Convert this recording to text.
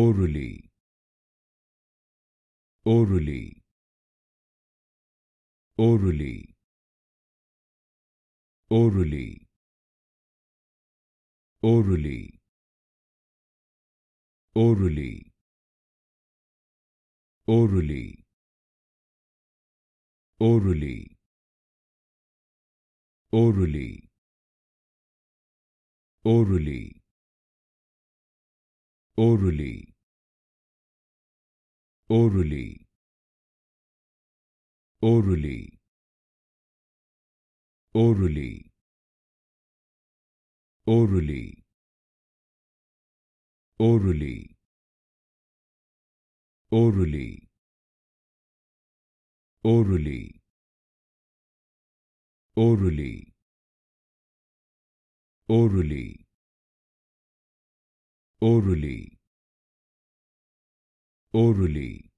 orally orally orally orally orally orally orally orally orally orally orally orally orally orally orally orally orally orally orally orally orally orally